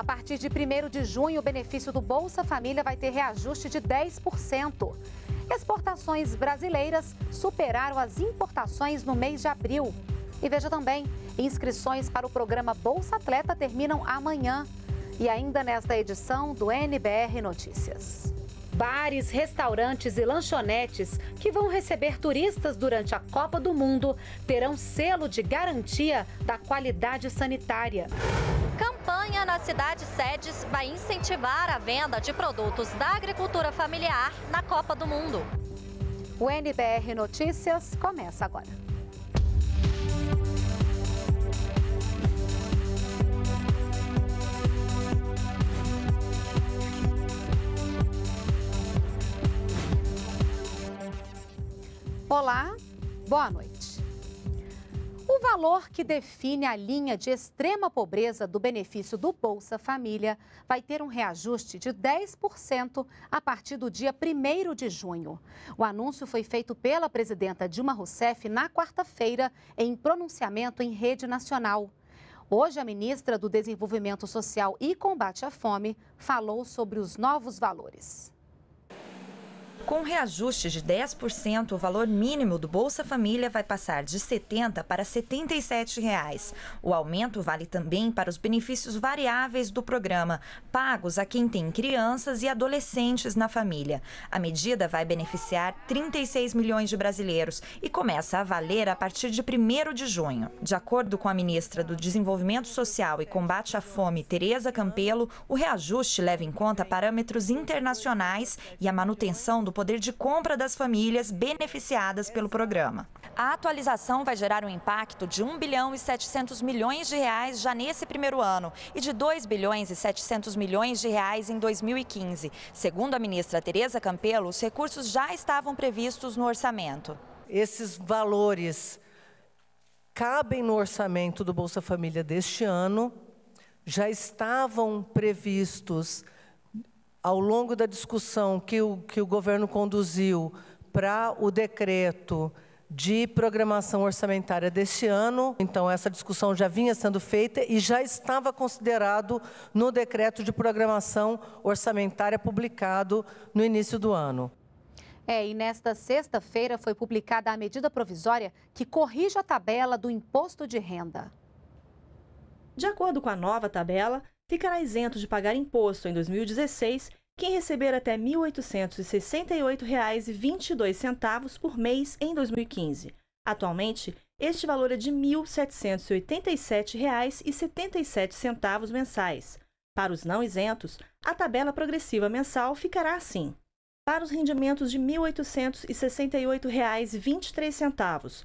A partir de 1 de junho, o benefício do Bolsa Família vai ter reajuste de 10%. Exportações brasileiras superaram as importações no mês de abril. E veja também, inscrições para o programa Bolsa Atleta terminam amanhã. E ainda nesta edição do NBR Notícias bares, restaurantes e lanchonetes que vão receber turistas durante a Copa do Mundo terão selo de garantia da qualidade sanitária. Campanha nas cidades sedes vai incentivar a venda de produtos da agricultura familiar na Copa do Mundo. O NBR Notícias começa agora. Olá, boa noite. O valor que define a linha de extrema pobreza do benefício do Bolsa Família vai ter um reajuste de 10% a partir do dia 1 de junho. O anúncio foi feito pela presidenta Dilma Rousseff na quarta-feira, em pronunciamento em rede nacional. Hoje, a ministra do Desenvolvimento Social e Combate à Fome falou sobre os novos valores. Com reajuste de 10%, o valor mínimo do Bolsa Família vai passar de R$ 70 para R$ 77. Reais. O aumento vale também para os benefícios variáveis do programa, pagos a quem tem crianças e adolescentes na família. A medida vai beneficiar 36 milhões de brasileiros e começa a valer a partir de 1 de junho. De acordo com a ministra do Desenvolvimento Social e Combate à Fome, Tereza Campelo, o reajuste leva em conta parâmetros internacionais e a manutenção do poder de compra das famílias beneficiadas pelo programa. A atualização vai gerar um impacto de 1 bilhão e 700 milhões de reais já nesse primeiro ano e de 2 bilhões e 700 milhões de reais em 2015. Segundo a ministra Tereza Campelo, os recursos já estavam previstos no orçamento. Esses valores cabem no orçamento do Bolsa Família deste ano, já estavam previstos ao longo da discussão que o, que o governo conduziu para o decreto de programação orçamentária deste ano. Então, essa discussão já vinha sendo feita e já estava considerado no decreto de programação orçamentária publicado no início do ano. É, e nesta sexta-feira foi publicada a medida provisória que corrige a tabela do imposto de renda. De acordo com a nova tabela, ficará isento de pagar imposto em 2016 quem receber até R$ 1.868,22 por mês em 2015. Atualmente, este valor é de R$ 1.787,77 mensais. Para os não isentos, a tabela progressiva mensal ficará assim. Para os rendimentos de R$ 1.868,23,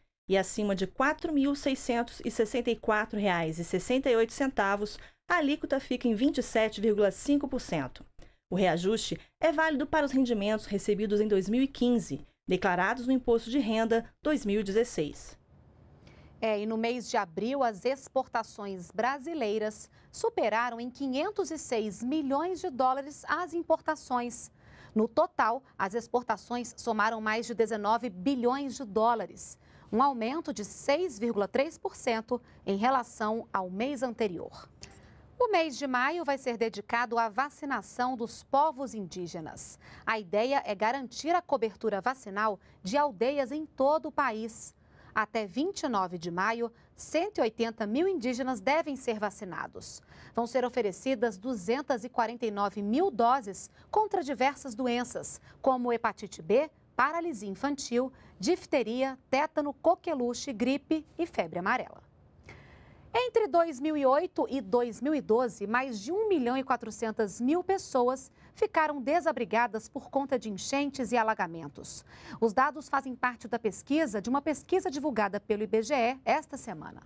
e acima de R$ 4.664,68, a alíquota fica em 27,5%. O reajuste é válido para os rendimentos recebidos em 2015, declarados no Imposto de Renda 2016. É, e no mês de abril, as exportações brasileiras superaram em 506 milhões de dólares as importações. No total, as exportações somaram mais de 19 bilhões de dólares um aumento de 6,3% em relação ao mês anterior. O mês de maio vai ser dedicado à vacinação dos povos indígenas. A ideia é garantir a cobertura vacinal de aldeias em todo o país. Até 29 de maio, 180 mil indígenas devem ser vacinados. Vão ser oferecidas 249 mil doses contra diversas doenças, como hepatite B, paralisia infantil, difteria, tétano, coqueluche, gripe e febre amarela. Entre 2008 e 2012, mais de 1 milhão e 400 mil pessoas ficaram desabrigadas por conta de enchentes e alagamentos. Os dados fazem parte da pesquisa de uma pesquisa divulgada pelo IBGE esta semana.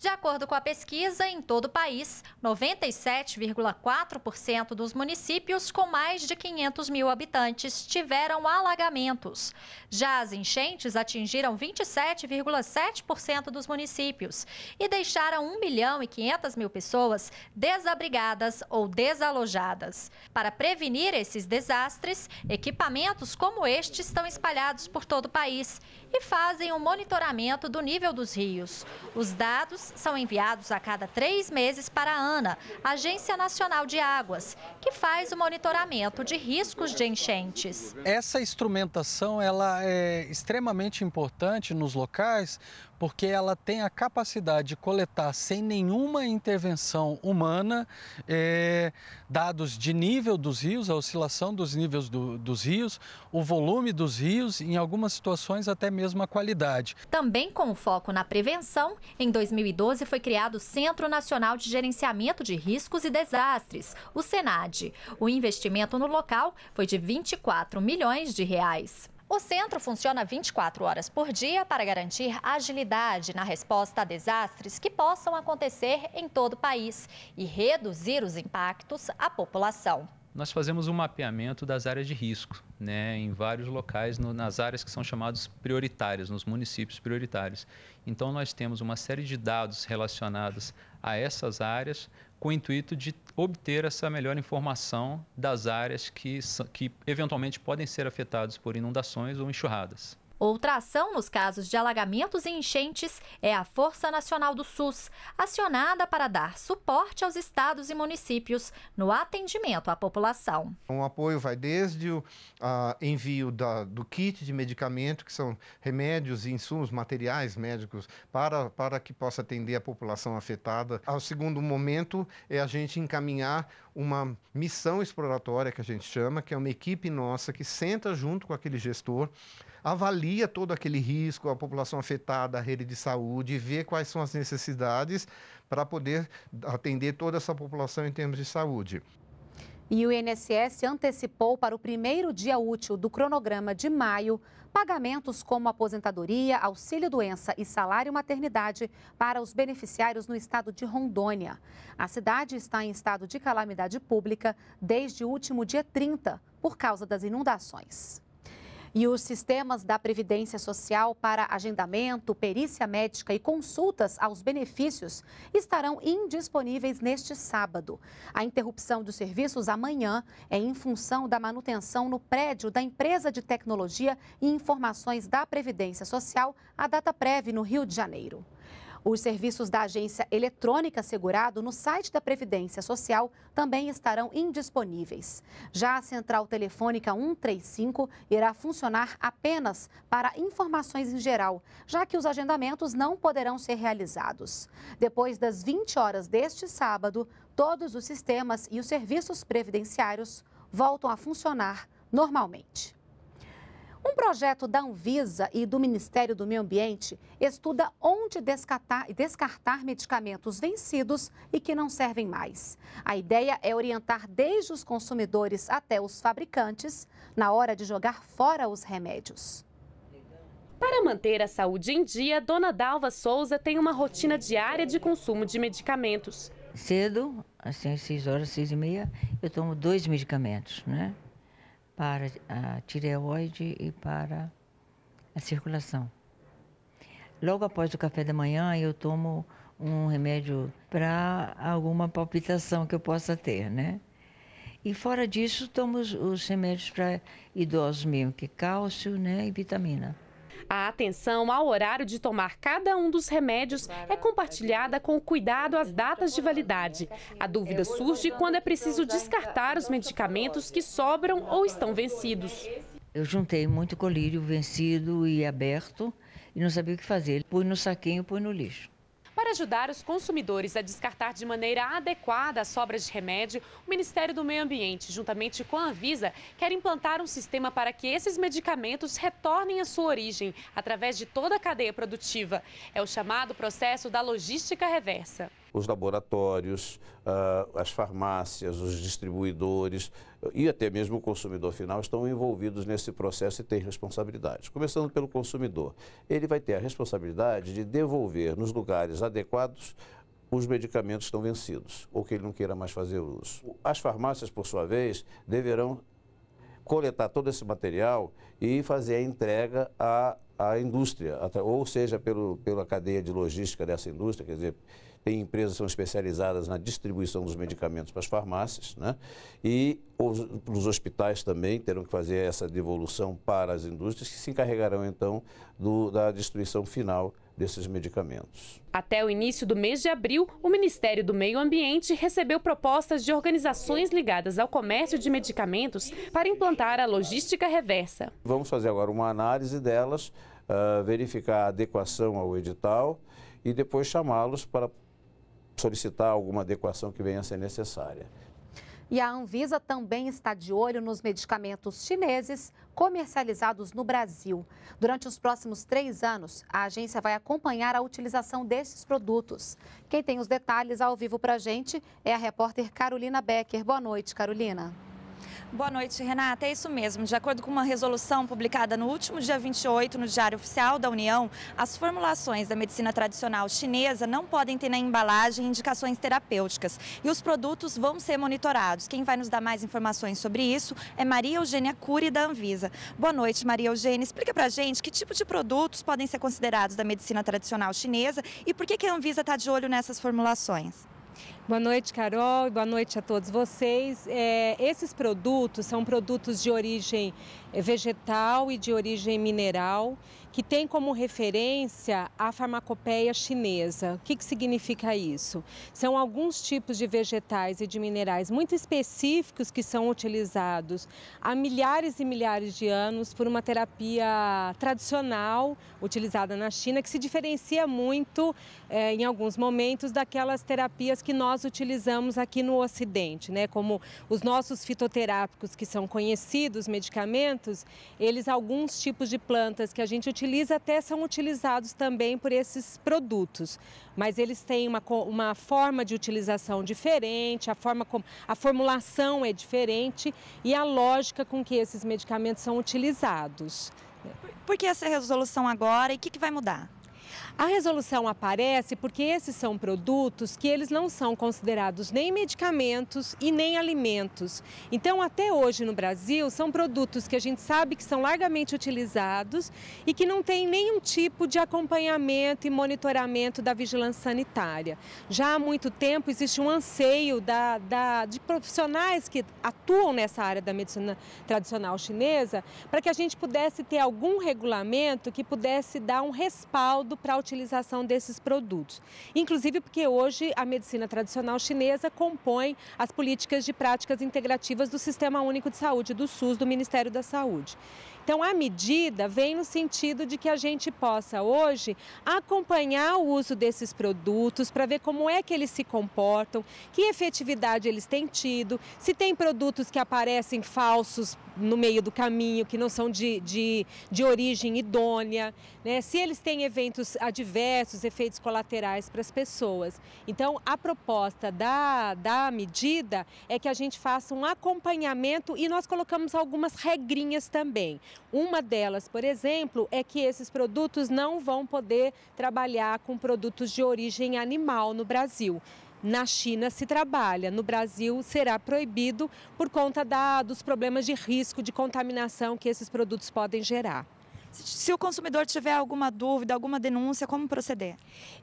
De acordo com a pesquisa, em todo o país, 97,4% dos municípios com mais de 500 mil habitantes tiveram alagamentos. Já as enchentes atingiram 27,7% dos municípios e deixaram 1 milhão e 500 mil pessoas desabrigadas ou desalojadas. Para prevenir esses desastres, equipamentos como este estão espalhados por todo o país e fazem o um monitoramento do nível dos rios. Os dados são enviados a cada três meses para a ANA, Agência Nacional de Águas, que faz o monitoramento de riscos de enchentes. Essa instrumentação ela é extremamente importante nos locais, porque ela tem a capacidade de coletar sem nenhuma intervenção humana eh, dados de nível dos rios, a oscilação dos níveis do, dos rios, o volume dos rios, em algumas situações até mesmo a qualidade. Também com foco na prevenção, em 2012 foi criado o Centro Nacional de Gerenciamento de Riscos e Desastres, o SENAD. O investimento no local foi de 24 milhões de reais. O centro funciona 24 horas por dia para garantir agilidade na resposta a desastres que possam acontecer em todo o país e reduzir os impactos à população. Nós fazemos um mapeamento das áreas de risco, né, em vários locais, no, nas áreas que são chamadas prioritárias, nos municípios prioritários. Então, nós temos uma série de dados relacionados a essas áreas com o intuito de obter essa melhor informação das áreas que, que eventualmente podem ser afetadas por inundações ou enxurradas. Outra ação nos casos de alagamentos e enchentes é a Força Nacional do SUS, acionada para dar suporte aos estados e municípios no atendimento à população. O apoio vai desde o envio da, do kit de medicamento, que são remédios e insumos, materiais médicos, para, para que possa atender a população afetada. Ao segundo momento, é a gente encaminhar uma missão exploratória que a gente chama, que é uma equipe nossa que senta junto com aquele gestor, avalia todo aquele risco, a população afetada, a rede de saúde, vê quais são as necessidades para poder atender toda essa população em termos de saúde. E o INSS antecipou para o primeiro dia útil do cronograma de maio pagamentos como aposentadoria, auxílio-doença e salário-maternidade para os beneficiários no estado de Rondônia. A cidade está em estado de calamidade pública desde o último dia 30, por causa das inundações e os sistemas da Previdência Social para agendamento, perícia médica e consultas aos benefícios estarão indisponíveis neste sábado. A interrupção dos serviços amanhã é em função da manutenção no prédio da Empresa de Tecnologia e Informações da Previdência Social, a Data prévia no Rio de Janeiro. Os serviços da agência eletrônica segurado no site da Previdência Social também estarão indisponíveis. Já a central telefônica 135 irá funcionar apenas para informações em geral, já que os agendamentos não poderão ser realizados. Depois das 20 horas deste sábado, todos os sistemas e os serviços previdenciários voltam a funcionar normalmente. Um projeto da Anvisa e do Ministério do Meio Ambiente estuda onde descartar, descartar, medicamentos vencidos e que não servem mais. A ideia é orientar desde os consumidores até os fabricantes na hora de jogar fora os remédios. Para manter a saúde em dia, Dona Dalva Souza tem uma rotina diária de consumo de medicamentos. Cedo, assim, às 6 horas, 6 e meia, eu tomo dois medicamentos, né? para a tireoide e para a circulação. Logo após o café da manhã, eu tomo um remédio para alguma palpitação que eu possa ter, né? E fora disso, tomo os, remédios para idosos mesmo, que é cálcio, né, e vitamina. A atenção ao horário de tomar cada um dos remédios é compartilhada com cuidado às datas de validade. A dúvida surge quando é preciso descartar os medicamentos que sobram ou estão vencidos. Eu juntei muito colírio vencido e aberto e não sabia o que fazer. Pus no saquinho, pus no lixo. Para ajudar os consumidores a descartar de maneira adequada as sobras de remédio, o Ministério do Meio Ambiente, juntamente com a Anvisa, quer implantar um sistema para que esses medicamentos retornem à sua origem, através de toda a cadeia produtiva. É o chamado processo da logística reversa os laboratórios, ah, as farmácias, os distribuidores ah, e até mesmo o consumidor final estão envolvidos nesse processo e têm responsabilidade. Começando pelo consumidor, ele vai ter a responsabilidade de devolver nos lugares adequados adequados, os medicamentos estão vencidos ou que ele não queira mais fazer uso. As farmácias, por sua vez, deverão coletar todo esse material e fazer a entrega à, à indústria, ou seja, pelo, pela cadeia de logística dessa indústria, quer dizer, tem empresas que são especializadas na distribuição dos medicamentos para as farmácias, né? E os, os hospitais também terão que fazer essa devolução para as indústrias que se encarregarão então do, da distribuição final desses medicamentos. Até o início do mês de abril, o Ministério do Meio Ambiente recebeu propostas de organizações ligadas ao comércio de medicamentos para implantar a logística reversa. Vamos fazer agora uma análise delas, ah, verificar a adequação ao edital e depois chamá-los para solicitar alguma adequação que venha a ser necessária. E a Anvisa também está de olho nos medicamentos chineses comercializados no Brasil. Durante os próximos três anos, a agência vai acompanhar a utilização desses produtos. Quem tem os detalhes ao vivo para a gente é a repórter Carolina Becker. Boa noite, Carolina. Boa noite, Renata. É isso mesmo. De acordo com uma resolução publicada no último dia 28 no Diário Oficial da União, as formulações da medicina tradicional chinesa não podem ter na embalagem indicações terapêuticas e os produtos vão ser monitorados. Quem vai nos dar mais informações sobre isso é Maria Eugênia Cury da Anvisa. Boa noite, Maria Eugênia. Explica pra gente que tipo de produtos podem ser considerados da medicina tradicional chinesa e por que a Anvisa está de olho nessas formulações. Boa noite, Carol, e boa noite a todos vocês. É, esses produtos são produtos de origem vegetal e de origem mineral que tem como referência a farmacopeia chinesa. O que, que significa isso? São alguns tipos de vegetais e de minerais muito específicos que são utilizados há milhares e milhares de anos por uma terapia tradicional utilizada na China, que se diferencia muito, eh, em alguns momentos, daquelas terapias que nós utilizamos aqui no Ocidente, né? como os nossos fitoterápicos, que são conhecidos, medicamentos, eles, alguns tipos de plantas que a gente utiliza, utiliza até são utilizados também por esses produtos, mas eles têm uma, uma forma de utilização diferente, a forma como a formulação é diferente e a lógica com que esses medicamentos são utilizados. Por que essa resolução agora e o que, que vai mudar? A resolução aparece porque esses são produtos que eles não são considerados nem medicamentos e nem alimentos. Então, até hoje no Brasil, são produtos que a gente sabe que são largamente utilizados e que não têm nenhum tipo de acompanhamento e monitoramento da vigilância sanitária. Já há muito tempo existe um anseio da, da, de profissionais que atuam nessa área da medicina tradicional chinesa para que a gente pudesse ter algum regulamento que pudesse dar um respaldo para para a utilização desses produtos. Inclusive porque hoje a medicina tradicional chinesa compõe as políticas de práticas integrativas do Sistema Único de Saúde, do SUS, do Ministério da Saúde. Então, a medida vem no sentido de que a gente possa hoje acompanhar o uso desses produtos para ver como é que eles se comportam, que efetividade eles têm tido, se tem produtos que aparecem falsos no meio do caminho, que não são de, de, de origem idônea, né? se eles têm eventos há diversos efeitos colaterais para as pessoas. Então, a proposta da, da medida é que a gente faça um acompanhamento e nós colocamos algumas regrinhas também. Uma delas, por exemplo, é que esses produtos não vão poder trabalhar com produtos de origem animal no Brasil. Na China se trabalha, no Brasil será proibido por conta da, dos problemas de risco de contaminação que esses produtos podem gerar se o consumidor tiver alguma dúvida, alguma denúncia, como proceder?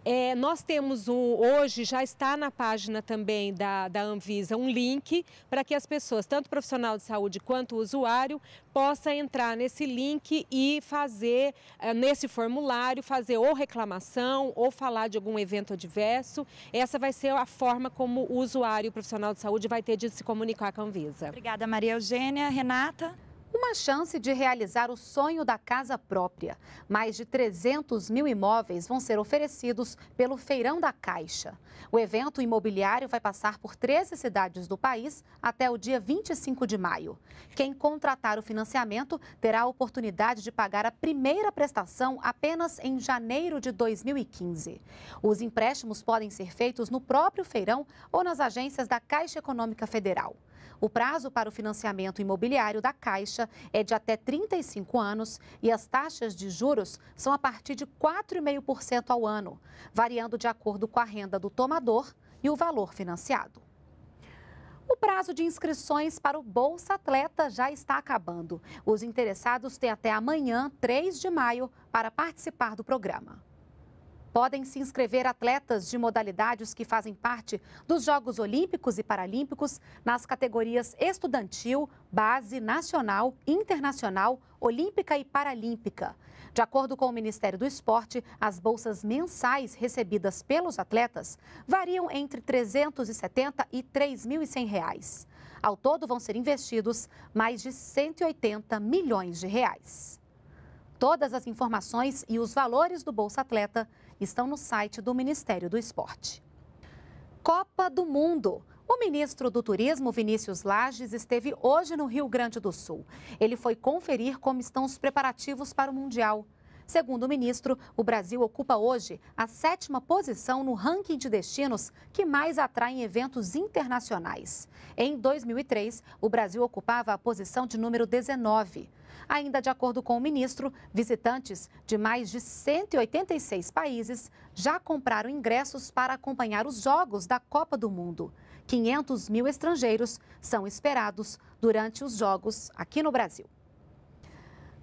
É, nós temos hoje, já está na página também da, da Anvisa, um link para que as pessoas, tanto profissional de saúde quanto o usuário, possa entrar nesse link e fazer, eh, nesse formulário, fazer ou reclamação ou falar de algum evento adverso. Essa vai ser a forma como o usuário, o profissional de saúde, vai ter de se comunicar com a Anvisa. Obrigada, Maria Eugênia. Renata? uma chance de realizar o sonho da casa própria. Mais de 300 mil imóveis vão ser oferecidos pelo Feirão da Caixa. O evento imobiliário vai passar por 13 cidades do país até o dia 25 de maio. Quem contratar o financiamento terá a oportunidade de pagar a primeira prestação apenas em janeiro de 2015. Os empréstimos podem ser feitos no próprio feirão ou nas agências da Caixa Econômica Federal. O prazo para o financiamento imobiliário da Caixa é de até 35 anos e as taxas de juros são a partir de 4,5% ao ano, variando de acordo com a renda do tomador e o valor financiado. O prazo de inscrições para o Bolsa Atleta já está acabando. Os interessados têm até amanhã, 3 de maio, para participar do programa podem se inscrever atletas de modalidades que fazem parte dos Jogos Olímpicos e Paralímpicos nas categorias estudantil, base, nacional, internacional, olímpica e paralímpica. De acordo com o Ministério do Esporte, as bolsas mensais recebidas pelos atletas variam entre R$ 370 e R$ 3.100. Reais. Ao todo, vão ser investidos mais de 180 milhões de reais. Todas as informações e os valores do Bolsa Atleta estão no site do Ministério do Esporte. Copa do Mundo. O ministro do Turismo, Vinícius Lages, esteve hoje no Rio Grande do Sul. Ele foi conferir como estão os preparativos para o Mundial. Segundo o ministro, o Brasil ocupa hoje a sétima posição no ranking de destinos que mais atraem eventos internacionais. Em 2003, o Brasil ocupava a posição de número 19. Ainda de acordo com o ministro, visitantes de mais de 186 países já compraram ingressos para acompanhar os jogos da Copa do Mundo. 500 mil estrangeiros são esperados durante os jogos aqui no Brasil.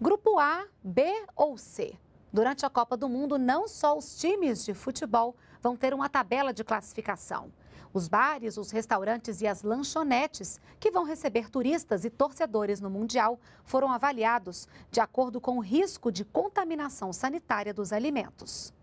Grupo A, B ou C. Durante a Copa do Mundo, não só os times de futebol vão ter uma tabela de classificação. Os bares, os restaurantes e as lanchonetes, que vão receber turistas e torcedores no Mundial, foram avaliados de acordo com o risco de contaminação sanitária dos alimentos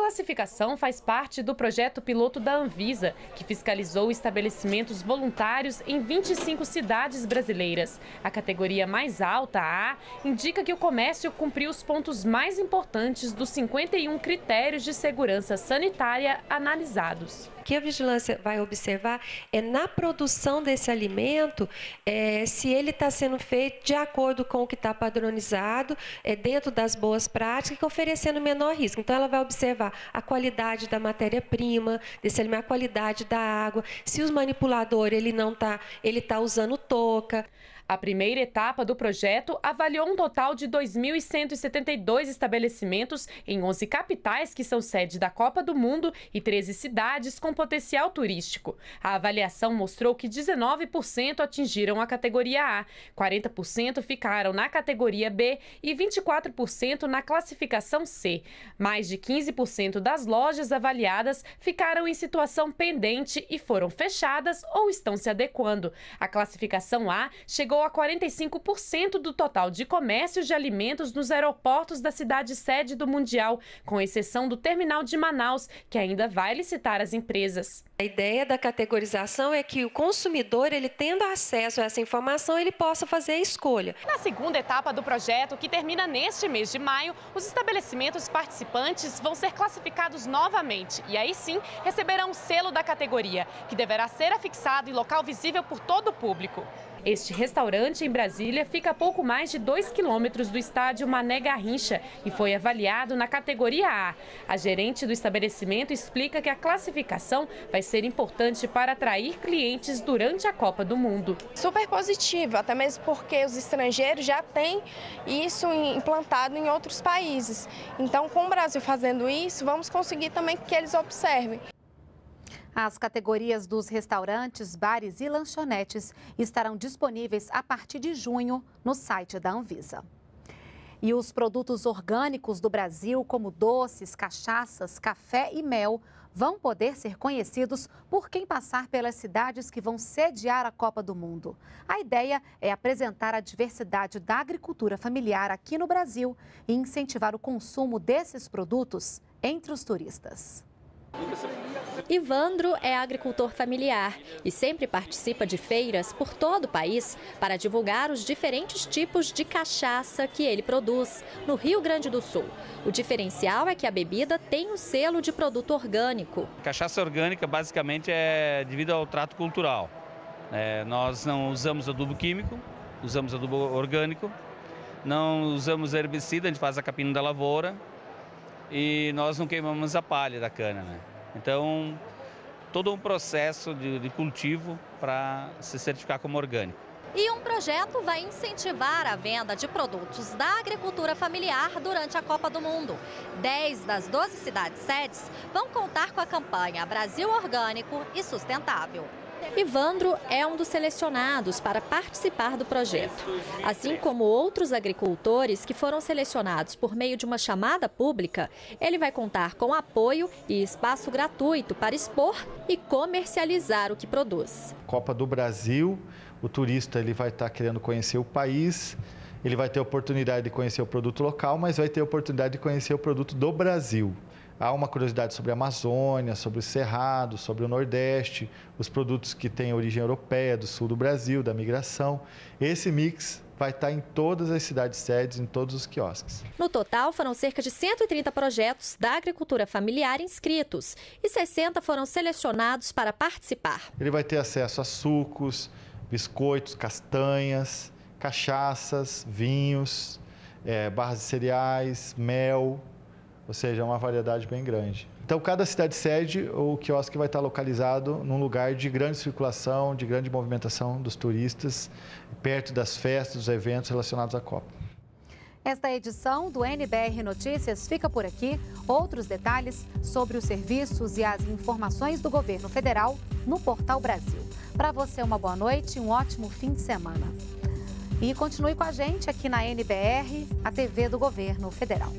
classificação faz parte do projeto piloto da Anvisa, que fiscalizou estabelecimentos voluntários em 25 cidades brasileiras. A categoria mais alta, A, indica que o comércio cumpriu os pontos mais importantes dos 51 critérios de segurança sanitária analisados que a vigilância vai observar é na produção desse alimento, é, se ele está sendo feito de acordo com o que está padronizado, é, dentro das boas práticas, que oferecendo menor risco. Então, ela vai observar a qualidade da matéria-prima desse alimento, a qualidade da água, se os manipulador ele não está, ele está usando toca. A primeira etapa do projeto avaliou um total de 2.172 estabelecimentos em 11 capitais que são sede da Copa do Mundo e 13 cidades com potencial turístico. A avaliação mostrou que 19% atingiram a categoria A, 40% ficaram na categoria B e 24% na classificação C. Mais de 15% das lojas avaliadas ficaram em situação pendente e foram fechadas ou estão se adequando. A classificação A chegou chegou a 45% do total de comércios de alimentos nos aeroportos da cidade sede do Mundial, com exceção do terminal de Manaus, que ainda vai licitar as empresas. A ideia da categorização é que o consumidor, ele tendo acesso a essa informação, ele possa fazer a escolha. Na segunda etapa do projeto, que termina neste mês de maio, os estabelecimentos participantes vão ser classificados novamente e aí sim receberão o selo da categoria, que deverá ser afixado em local visível por todo o público. Este restaurante em Brasília fica a pouco mais de 2 quilômetros do estádio Mané Garrincha e foi avaliado na categoria A. A gerente do estabelecimento explica que a classificação vai ser importante para atrair clientes durante a Copa do Mundo. Super positivo, até mesmo porque os estrangeiros já têm isso implantado em outros países. Então, com o Brasil fazendo isso, vamos conseguir também que eles observem. As categorias dos restaurantes, bares e lanchonetes estarão disponíveis a partir de junho no site da Anvisa. E os produtos orgânicos do Brasil, como doces, cachaças, café e mel, vão poder ser conhecidos por quem passar pelas cidades que vão sediar a Copa do Mundo. A ideia é apresentar a diversidade da agricultura familiar aqui no Brasil e incentivar o consumo desses produtos entre os turistas. Ivandro é agricultor familiar e sempre participa de feiras por todo o país para divulgar os diferentes tipos de cachaça que ele produz no Rio Grande do Sul. O diferencial é que a bebida tem o selo de produto orgânico. Cachaça orgânica basicamente é devido ao trato cultural. É, nós não usamos adubo químico, usamos adubo orgânico, não usamos herbicida, a gente faz a capina da lavoura e nós não queimamos a palha da cana. Né? Então, todo um processo de, de cultivo para se certificar como orgânico. E um projeto vai incentivar a venda de produtos da agricultura familiar durante a Copa do Mundo. Dez das 12 cidades sedes vão contar com a campanha Brasil Orgânico e Sustentável. Ivandro é um dos selecionados para participar do projeto. Assim como outros agricultores que foram selecionados por meio de uma chamada pública, ele vai contar com apoio e espaço gratuito para expor e comercializar o que produz. Copa do Brasil, o turista ele vai estar tá querendo conhecer o país, ele vai ter oportunidade de conhecer o produto local, mas vai ter oportunidade de conhecer o produto do Brasil há uma curiosidade sobre a Amazônia, sobre o Cerrado, sobre o Nordeste, os produtos que têm origem europeia, do sul do Brasil, da migração. Esse mix vai estar em todas as cidades sedes, em todos os quiosques. No total, foram cerca de 130 projetos da agricultura familiar inscritos e 60 foram selecionados para participar. Ele vai ter acesso a sucos, biscoitos, castanhas, cachaças, vinhos, é, barras de cereais, mel, ou seja, é uma variedade bem grande. Então, cada cidade-sede, o quiosque vai estar localizado num lugar de grande circulação, de grande movimentação dos turistas, perto das festas, dos eventos relacionados à Copa. Esta edição do NBR Notícias fica por aqui. Outros detalhes sobre os serviços e as informações do governo federal no Portal Brasil. Para você, uma boa noite e um ótimo fim de semana. E continue com a gente aqui na NBR, a TV do Governo Federal.